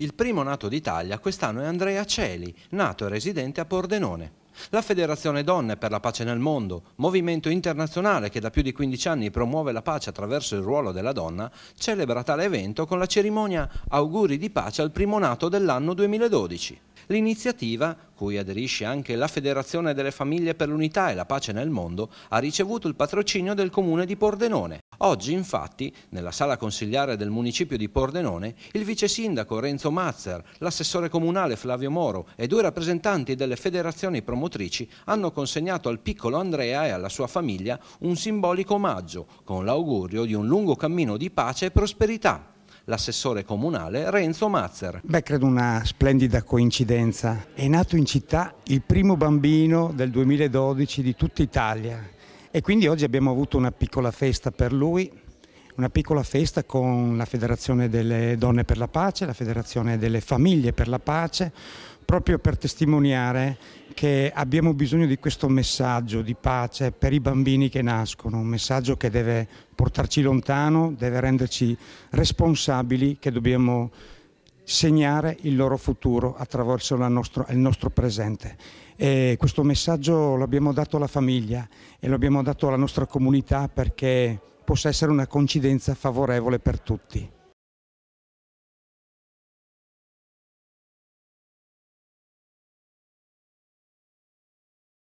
Il primo nato d'Italia quest'anno è Andrea Celi, nato e residente a Pordenone. La Federazione Donne per la Pace nel Mondo, movimento internazionale che da più di 15 anni promuove la pace attraverso il ruolo della donna, celebra tale evento con la cerimonia Auguri di pace al primo nato dell'anno 2012. L'iniziativa, cui aderisce anche la Federazione delle Famiglie per l'Unità e la Pace nel Mondo, ha ricevuto il patrocinio del comune di Pordenone. Oggi, infatti, nella sala consigliare del municipio di Pordenone, il vice sindaco Renzo Mazzer, l'assessore comunale Flavio Moro e due rappresentanti delle federazioni promotrici hanno consegnato al piccolo Andrea e alla sua famiglia un simbolico omaggio, con l'augurio di un lungo cammino di pace e prosperità l'assessore comunale Renzo Mazzer. Beh, credo una splendida coincidenza. È nato in città il primo bambino del 2012 di tutta Italia e quindi oggi abbiamo avuto una piccola festa per lui una piccola festa con la Federazione delle Donne per la Pace, la Federazione delle Famiglie per la Pace, proprio per testimoniare che abbiamo bisogno di questo messaggio di pace per i bambini che nascono, un messaggio che deve portarci lontano, deve renderci responsabili, che dobbiamo segnare il loro futuro attraverso nostro, il nostro presente. E questo messaggio lo abbiamo dato alla famiglia e lo abbiamo dato alla nostra comunità perché possa essere una coincidenza favorevole per tutti.